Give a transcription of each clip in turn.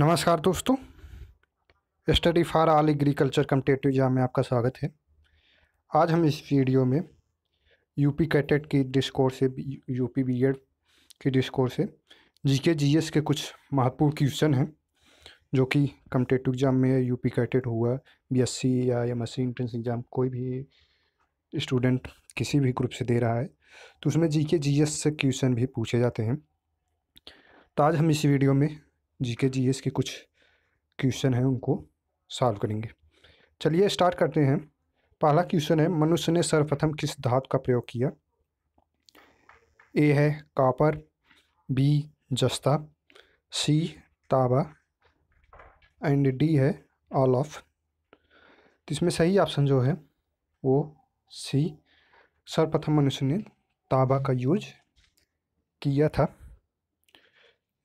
नमस्कार दोस्तों study for all agriculture competitive exam में आपका स्वागत है आज हम इस वीडियो में यूपी कैटेट की डिस्कोर्स से यूपी एड की डिस्कोर्स से जीके जीएस के कुछ महत्वपूर्ण क्वेश्चन हैं जो कि कम्पटेटिव एग्जाम में यूपी कैटेट हुआ बीएससी या एम एस एंट्रेंस एग्ज़ाम कोई भी स्टूडेंट किसी भी ग्रुप से दे रहा है तो उसमें जी के से क्वेश्चन भी पूछे जाते हैं तो आज हम इस वीडियो में जीके जीएस के कुछ क्वेश्चन हैं उनको सॉल्व करेंगे चलिए स्टार्ट करते हैं पहला क्वेश्चन है मनुष्य ने सर्वप्रथम किस धातु का प्रयोग किया ए है कॉपर बी जस्ता सी ताबा एंड डी है ऑल ऑफ तो इसमें सही ऑप्शन जो है वो सी सर्वप्रथम मनुष्य ने ताबा का यूज किया था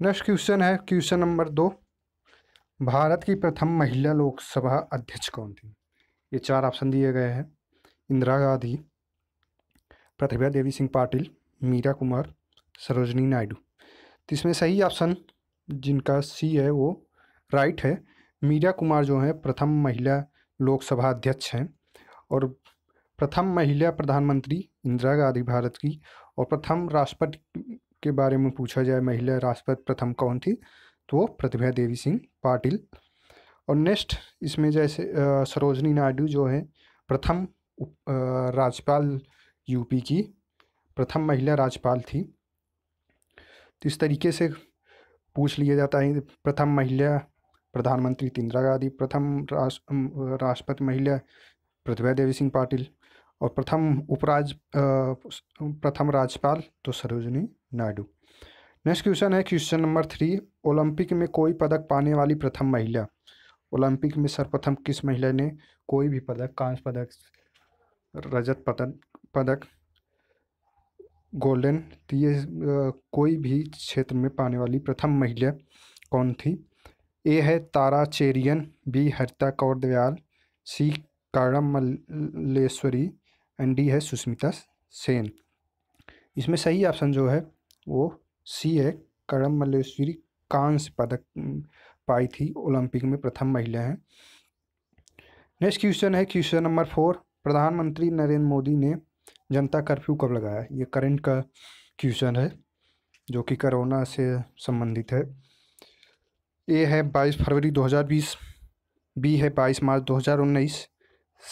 नेक्स्ट क्वेश्चन है क्वेश्चन नंबर दो भारत की प्रथम महिला लोकसभा अध्यक्ष कौन थी ये चार ऑप्शन दिए गए हैं इंदिरा गांधी प्रतिभा देवी सिंह पाटिल मीरा कुमार सरोजनी नायडू तो इसमें सही ऑप्शन जिनका सी है वो राइट है मीरा कुमार जो हैं प्रथम महिला लोकसभा अध्यक्ष हैं और प्रथम महिला प्रधानमंत्री इंदिरा गांधी भारत की और प्रथम राष्ट्रपति के बारे में पूछा जाए महिला राष्ट्रपति प्रथम कौन थी तो वो प्रतिभा देवी सिंह पाटिल और नेक्स्ट इसमें जैसे सरोजनी नायडू जो है प्रथम राज्यपाल यूपी की प्रथम महिला राज्यपाल थी तो इस तरीके से पूछ लिया जाता है प्रथम महिला प्रधानमंत्री इंदिरा गांधी प्रथम राष्ट्रपति महिला प्रतिभा देवी सिंह पाटिल और प्रथम उपराज प्रथम राज्यपाल तो सरोजनी नायडू नेक्स्ट क्वेश्चन है क्वेश्चन नंबर थ्री ओलंपिक में कोई पदक पाने वाली प्रथम महिला ओलंपिक में सर्वप्रथम किस महिला ने कोई भी पदक कांस्य पदक रजत पदक पदक गोल्डन ये कोई भी क्षेत्र में पाने वाली प्रथम महिला कौन थी ए है Tara Cherian B Harita Kaur Dayal C Karnam Malleswari and D है सुष्मिता सेन इसमें सही ऑप्शन जो है वो सी है करम मल्लेश्वरी कांस पदक पाई थी ओलंपिक में प्रथम महिला हैं नेक्स्ट क्वेश्चन है क्वेश्चन नंबर फोर प्रधानमंत्री नरेंद्र मोदी ने जनता कर्फ्यू कब लगाया ये करंट का क्वेश्चन है जो कि कोरोना से संबंधित है ए है बाईस फरवरी 2020 बी है बाईस मार्च 2019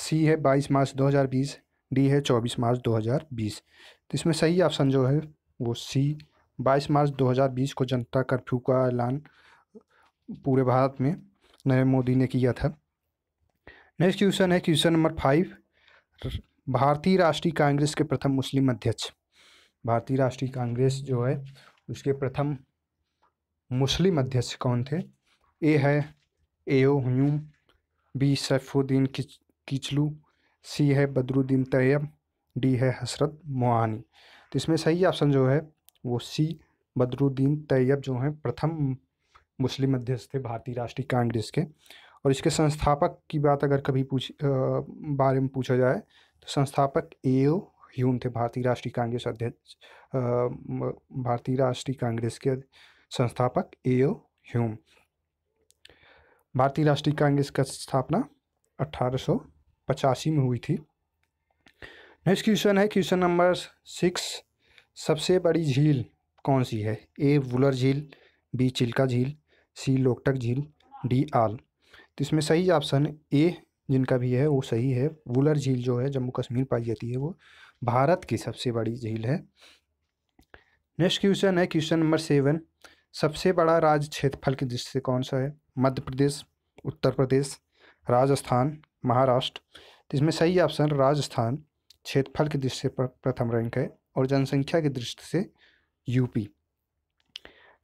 सी है बाईस मार्च 2020 डी है चौबीस मार्च 2020 तो इसमें सही ऑप्शन जो है वो सी बाईस मार्च 2020 को जनता कर्फ्यू का ऐलान पूरे भारत में नरेंद्र मोदी ने किया था नेक्स्ट क्वेश्चन है क्वेश्चन नंबर फाइव भारतीय राष्ट्रीय कांग्रेस के प्रथम मुस्लिम अध्यक्ष भारतीय राष्ट्रीय कांग्रेस जो है उसके प्रथम मुस्लिम अध्यक्ष कौन थे ए है AO Hume B Saifuddin Kitchlew C है बदरुद्दीन तैयब डी है हसरत मोहानी तो इसमें सही ऑप्शन जो है वो सी बदरुद्दीन तैयब जो हैं प्रथम मुस्लिम अध्यक्ष थे भारतीय राष्ट्रीय कांग्रेस के और इसके संस्थापक की बात अगर कभी पूछ बारे में पूछा जाए तो संस्थापक ए ओ ह्यून थे भारतीय राष्ट्रीय कांग्रेस अध्यक्ष भारतीय राष्ट्रीय कांग्रेस के संस्थापक ए ओ ह्यूम भारतीय राष्ट्रीय कांग्रेस का स्थापना अठारह पचासी में हुई थी नेक्स्ट क्वेश्चन है क्वेश्चन नंबर सिक्स सबसे बड़ी झील कौन सी है ए वुलर झील बी चिल्का झील सी लोकटक झील डी आल तो इसमें सही ऑप्शन ए जिनका भी है वो सही है वुलर झील जो है जम्मू कश्मीर पाई जाती है वो भारत की सबसे बड़ी झील है नेक्स्ट क्वेश्चन है क्वेश्चन नंबर सेवन सबसे बड़ा राज्य क्षेत्रफल की दृष्टि से कौन सा है मध्य प्रदेश उत्तर प्रदेश राजस्थान महाराष्ट्र जिसमें सही ऑप्शन राजस्थान क्षेत्रफल की दृष्टि से प्रथम रैंक है और जनसंख्या की दृष्टि से यूपी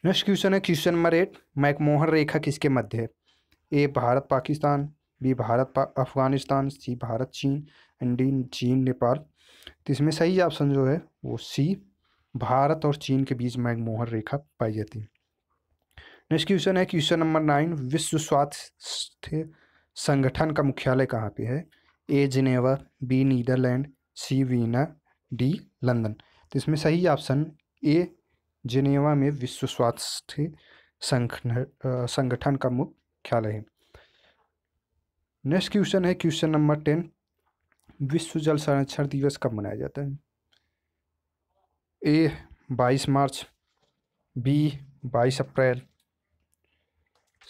नेक्स्ट क्वेश्चन है क्वेश्चन नंबर एट मैकमोहन रेखा किसके मध्य है ए भारत पाकिस्तान बी भारत पा, अफगानिस्तान सी भारत चीन एंड डी चीन नेपाल तो इसमें सही ऑप्शन जो है वो सी भारत और चीन के बीच मैकमोहन रेखा पाई जाती है नेक्स्ट क्वेश्चन है क्वेश्चन नंबर नाइन विश्व स्वास्थ्य संगठन का मुख्यालय कहाँ पे है A Geneva B Netherland C Vienna D London तो इसमें सही ऑप्शन ए जिनेवा में विश्व स्वास्थ्य संगठन का मुख्यालय है नेक्स्ट क्वेश्चन है क्वेश्चन नंबर टेन विश्व जल संरक्षण दिवस कब मनाया जाता है ए बाईस मार्च बी बाईस अप्रैल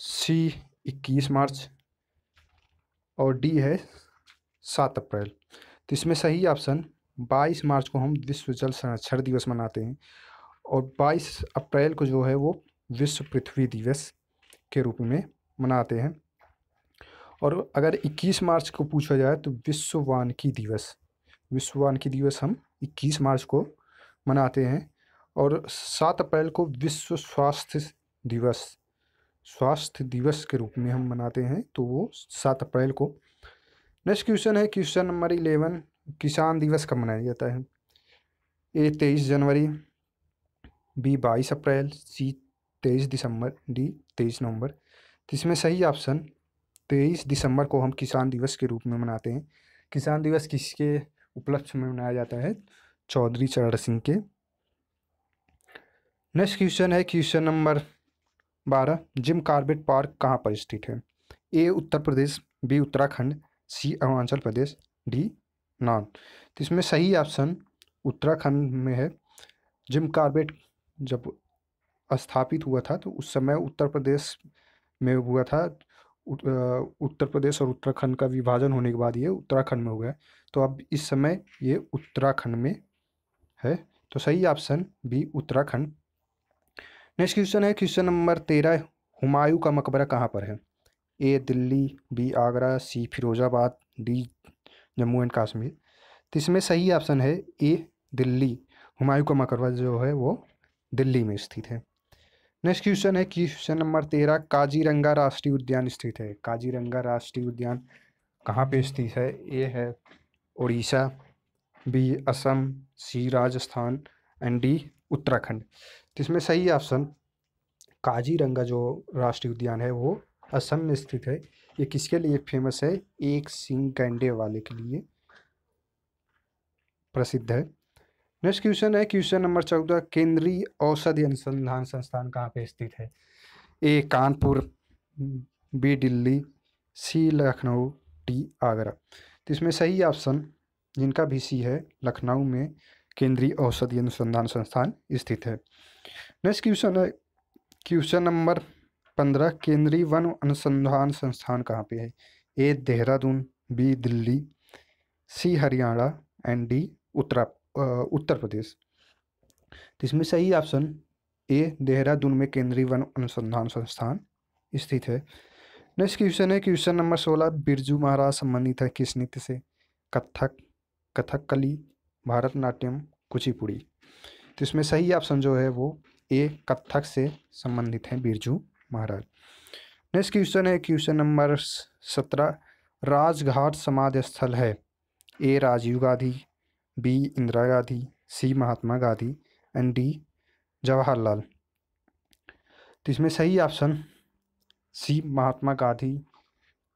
सी इक्कीस मार्च और डी है सात अप्रैल तो इसमें सही ऑप्शन बाईस मार्च को हम विश्व जल संरक्षण दिवस मनाते हैं और बाईस अप्रैल को जो है वो विश्व पृथ्वी दिवस के रूप में मनाते हैं और अगर इक्कीस मार्च को पूछा जाए तो विश्व वानकी दिवस विश्व वानकी दिवस हम इक्कीस मार्च को मनाते हैं और सात अप्रैल को विश्व स्वास्थ्य दिवस स्वास्थ्य दिवस के रूप में हम मनाते हैं तो वो सात अप्रैल को नेक्स्ट क्वेश्चन है क्वेश्चन नंबर इलेवन किसान दिवस कब मनाया जाता है ए तेईस जनवरी बी बाईस अप्रैल सी तेईस दिसंबर डी तेईस नवंबर तो इसमें सही ऑप्शन तेईस दिसंबर को हम किसान दिवस के रूप में मनाते हैं किसान दिवस किसके उपलक्ष्य में मनाया जाता है चौधरी चरण सिंह के नेक्स्ट क्वेश्चन है क्वेश्चन नंबर बारह जिम कार्बेट पार्क कहाँ पर स्थित है A Uttar Pradesh B Uttarakhand C Arunachal Pradesh D none तो इसमें सही ऑप्शन उत्तराखंड में है जिम कार्बेट जब स्थापित हुआ था तो उस समय उत्तर प्रदेश में हुआ था उत्तर प्रदेश और उत्तराखंड का विभाजन होने के बाद ये उत्तराखंड में हो गया तो अब इस समय ये उत्तराखंड में है तो सही option B Uttarakhand next question है क्वेश्चन नंबर तेरह हुमायूं का मकबरा कहाँ पर है A Delhi B Agra C Firozabad D Jammu and Kashmir तो इसमें सही ऑप्शन है ए दिल्ली हुमायूं का मकबरा जो है वो दिल्ली में स्थित है नेक्स्ट क्वेश्चन है क्वेश्चन नंबर तेरह काजीरंगा राष्ट्रीय उद्यान स्थित है काजीरंगा राष्ट्रीय उद्यान कहाँ पे स्थित है ए है Orissa B Assam C Rajasthan and D Uttarakhand तो इसमें सही ऑप्शन काजीरंगा जो राष्ट्रीय उद्यान है वो असम में स्थित है ये किसके लिए फेमस है एक सिंह कैंडे वाले के लिए प्रसिद्ध है नेक्स्ट क्वेश्चन है क्वेश्चन नंबर चौदह केंद्रीय औषधि अनुसंधान संस्थान कहाँ पे स्थित है A Kanpur B Delhi C Lucknow D Agra तो इसमें सही ऑप्शन जिनका भी सी है लखनऊ में केंद्रीय औषधि अनुसंधान संस्थान स्थित है नेक्स्ट क्वेश्चन है क्वेश्चन नंबर पंद्रह केंद्रीय वन अनुसंधान संस्थान कहाँ पे है A Dehradun B Delhi C Haryana and D उत्तरा उत्तर प्रदेश तो इसमें सही ऑप्शन ए देहरादून में केंद्रीय वन अनुसंधान संस्थान स्थित है नेक्स्ट क्वेश्चन है क्वेश्चन नंबर सोलह बिरजू महाराज संबंधित है किस नृत्य से कथक कथकली भारतनाट्यम कुचिपुड़ी तो इसमें सही ऑप्शन जो है वो ए कथक से संबंधित हैं बिरजू महाराज नेक्स्ट क्वेश्चन है क्वेश्चन नंबर सत्रह राजघाट समाधि स्थल है A Rajiv Gandhi B Indira Gandhi C Mahatma Gandhi and D Jawaharlal तो इसमें सही ऑप्शन सी महात्मा गांधी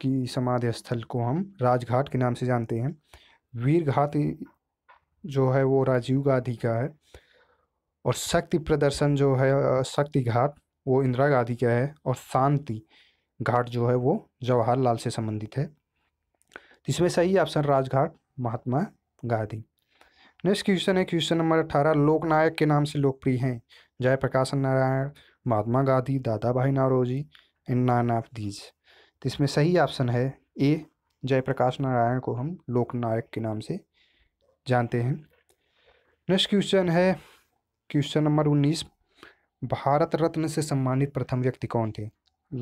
की समाधि स्थल को हम राजघाट के नाम से जानते हैं वीर घाट जो है वो राजीव गांधी का है और शक्ति प्रदर्शन जो है शक्ति घाट वो इंदिरा गांधी का है और शांति घाट जो है वो जवाहरलाल से संबंधित है इसमें सही option Rajghat Mahatma Gandhi next question है क्वेश्चन नंबर अठारह लोकनायक के नाम से लोकप्रिय हैं जयप्रकाश नारायण महात्मा Gandhi Dadabhai Naoroji and none of these तो इसमें सही ऑप्शन है ए जयप्रकाश नारायण को हम लोकनायक के नाम से जानते हैं नेक्स्ट क्वेश्चन है क्वेश्चन नंबर उन्नीस भारत रत्न से सम्मानित प्रथम व्यक्ति कौन थे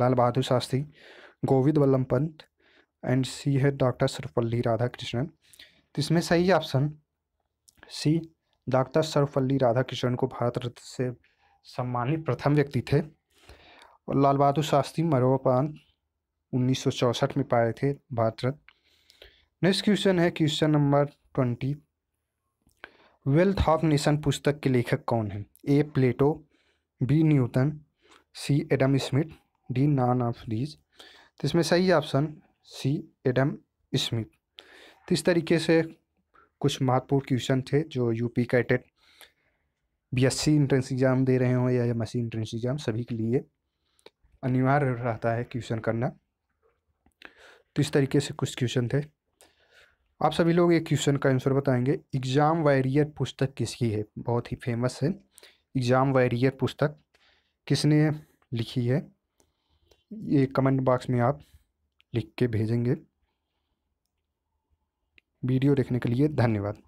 लाल बहादुर शास्त्री गोविंद वल्लभ पंत एंड सी है डॉक्टर सर्वपल्ली राधाकृष्णन तो इसमें सही option C doctor Sarvepalli Radhakrishnan को भारत रत्न से सम्मानित प्रथम व्यक्ति थे और लाल बहादुर शास्त्री मरोपान उन्नीस में पाए थे भारत रत्न नेक्स्ट क्वेश्चन है question number twenty wealth of nation पुस्तक के लेखक कौन हैं A Plato B Newton C Adam Smith D none of these तो इसमें सही ऑप्शन सी एडम स्मिथ तो इस तरीके से कुछ महत्वपूर्ण क्वेश्चन थे जो यूपी का एटेड B S C entrance exam दे रहे हों या M S C entrance exam सभी के लिए अनिवार्य रहता है क्वेश्चन करना तो इस तरीके से कुछ क्वेश्चन थे आप सभी लोग एक क्वेश्चन का आंसर बताएंगे एग्ज़ाम वायरियर पुस्तक किसकी है बहुत ही फेमस है एग्ज़ाम वायरियर पुस्तक किसने लिखी है ये कमेंट बॉक्स में आप लिख के भेजेंगे वीडियो देखने के लिए धन्यवाद